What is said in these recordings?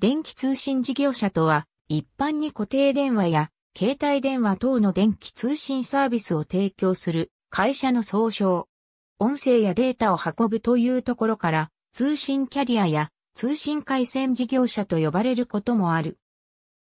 電気通信事業者とは、一般に固定電話や携帯電話等の電気通信サービスを提供する会社の総称。音声やデータを運ぶというところから、通信キャリアや通信回線事業者と呼ばれることもある。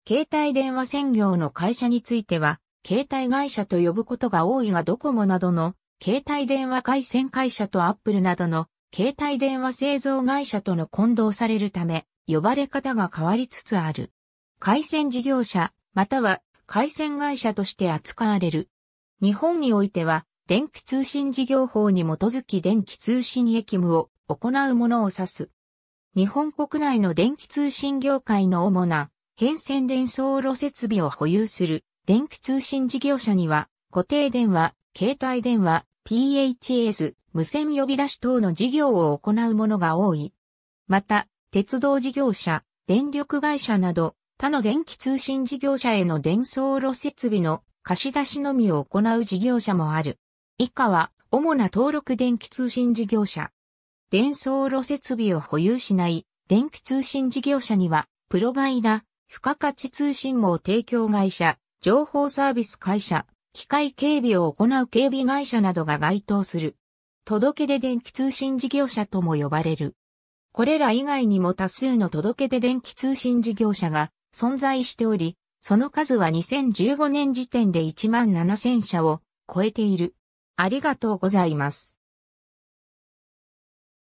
携帯電話専業の会社については、携帯会社と呼ぶことが多いがドコモなどの携帯電話回線会社とアップルなどの携帯電話製造会社との混同されるため、呼ばれ方が変わりつつある。回線事業者、または回線会社として扱われる。日本においては、電気通信事業法に基づき電気通信役務を行うものを指す。日本国内の電気通信業界の主な変線電送路設備を保有する電気通信事業者には固定電話、携帯電話、PHS、無線呼び出し等の事業を行うものが多い。また、鉄道事業者、電力会社など、他の電気通信事業者への電送路設備の貸し出しのみを行う事業者もある。以下は、主な登録電気通信事業者。電送路設備を保有しない電気通信事業者には、プロバイダ、付加価値通信網提供会社、情報サービス会社、機械警備を行う警備会社などが該当する。届け出電気通信事業者とも呼ばれる。これら以外にも多数の届け出電気通信事業者が存在しており、その数は2015年時点で1万7000社を超えている。ありがとうございます。